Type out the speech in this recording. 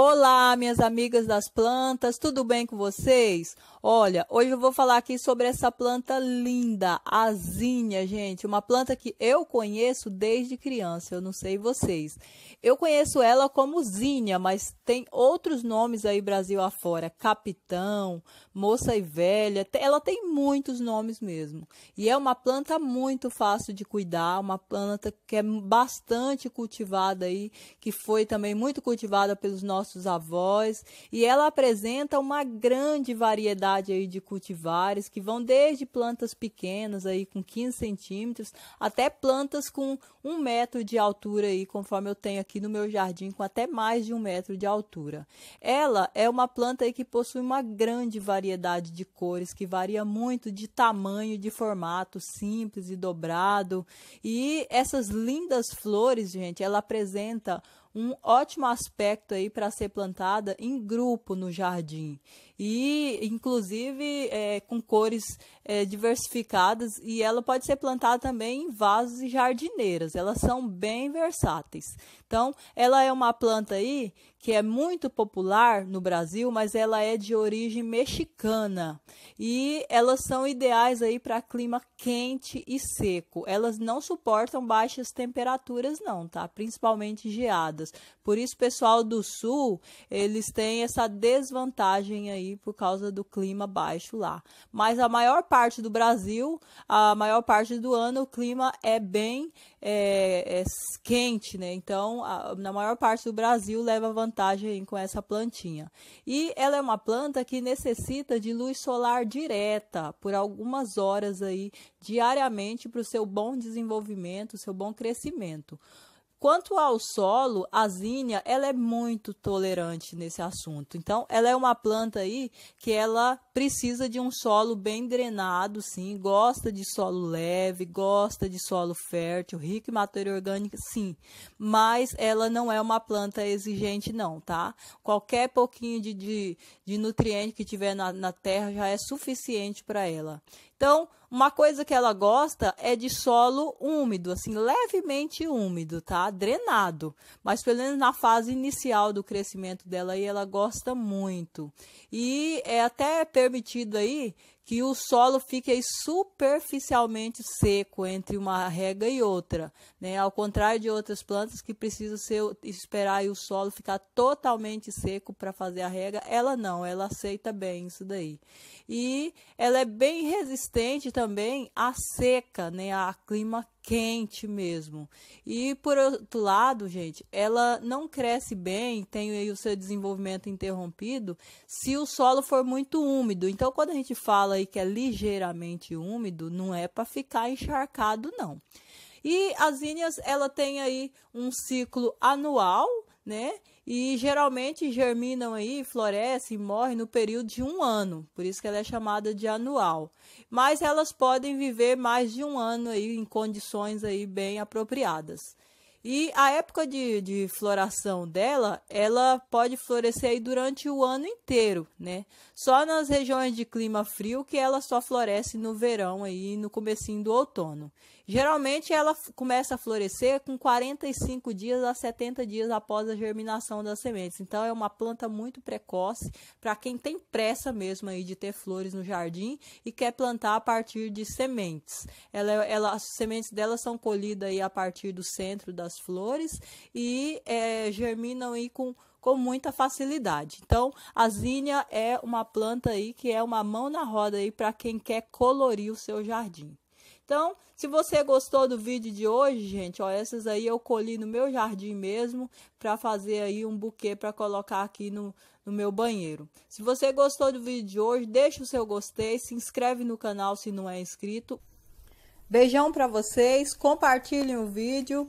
Olá, minhas amigas das plantas, tudo bem com vocês? Olha, hoje eu vou falar aqui sobre essa planta linda, azinha, gente. Uma planta que eu conheço desde criança, eu não sei vocês. Eu conheço ela como zinha, mas tem outros nomes aí Brasil afora. Capitão, moça e velha, ela tem muitos nomes mesmo. E é uma planta muito fácil de cuidar, uma planta que é bastante cultivada aí, que foi também muito cultivada pelos nossos nossos avós, e ela apresenta uma grande variedade aí de cultivares que vão desde plantas pequenas aí com 15 centímetros até plantas com um metro de altura aí, conforme eu tenho aqui no meu jardim, com até mais de um metro de altura. Ela é uma planta aí que possui uma grande variedade de cores, que varia muito de tamanho, de formato simples e dobrado. E essas lindas flores, gente, ela apresenta um ótimo aspecto aí para ser plantada em grupo no jardim e inclusive é, com cores é, diversificadas e ela pode ser plantada também em vasos e jardineiras elas são bem versáteis então ela é uma planta aí que é muito popular no Brasil mas ela é de origem mexicana e elas são ideais aí para clima quente e seco elas não suportam baixas temperaturas não tá principalmente geado por isso, pessoal do sul, eles têm essa desvantagem aí por causa do clima baixo lá. Mas a maior parte do Brasil, a maior parte do ano, o clima é bem é, é quente, né? Então, a, na maior parte do Brasil, leva vantagem com essa plantinha. E ela é uma planta que necessita de luz solar direta por algumas horas aí diariamente para o seu bom desenvolvimento, seu bom crescimento. Quanto ao solo, a zinnia, ela é muito tolerante nesse assunto. Então, ela é uma planta aí que ela precisa de um solo bem drenado, sim, gosta de solo leve, gosta de solo fértil, rico em matéria orgânica, sim, mas ela não é uma planta exigente não, tá? Qualquer pouquinho de, de, de nutriente que tiver na, na terra já é suficiente para ela. Então, uma coisa que ela gosta é de solo úmido, assim, levemente úmido, tá? Drenado. Mas pelo menos na fase inicial do crescimento dela aí, ela gosta muito. E é até permitido aí que o solo fique superficialmente seco entre uma rega e outra, né? Ao contrário de outras plantas que precisam ser, esperar o solo ficar totalmente seco para fazer a rega, ela não, ela aceita bem isso daí. E ela é bem resistente também à seca, né? A clima quente mesmo. E por outro lado, gente, ela não cresce bem, tem aí o seu desenvolvimento interrompido, se o solo for muito úmido. Então, quando a gente fala aí que é ligeiramente úmido, não é para ficar encharcado não. E as zinhas, ela tem aí um ciclo anual, né? E geralmente germinam aí, florescem e morrem no período de um ano, por isso que ela é chamada de anual. Mas elas podem viver mais de um ano aí em condições aí bem apropriadas. E a época de, de floração dela, ela pode florescer aí durante o ano inteiro, né? Só nas regiões de clima frio que ela só floresce no verão aí, no comecinho do outono. Geralmente ela começa a florescer com 45 dias a 70 dias após a germinação das sementes. Então é uma planta muito precoce para quem tem pressa mesmo aí de ter flores no jardim e quer plantar a partir de sementes. Ela, é, ela, as sementes dela são colhidas aí a partir do centro da das flores e é, germinam aí com, com muita facilidade. Então, a zinha é uma planta aí que é uma mão na roda aí para quem quer colorir o seu jardim. Então, se você gostou do vídeo de hoje, gente, ó, essas aí eu colhi no meu jardim mesmo para fazer aí um buquê para colocar aqui no, no meu banheiro. Se você gostou do vídeo de hoje, deixa o seu gostei, se inscreve no canal se não é inscrito. Beijão para vocês, compartilhem o vídeo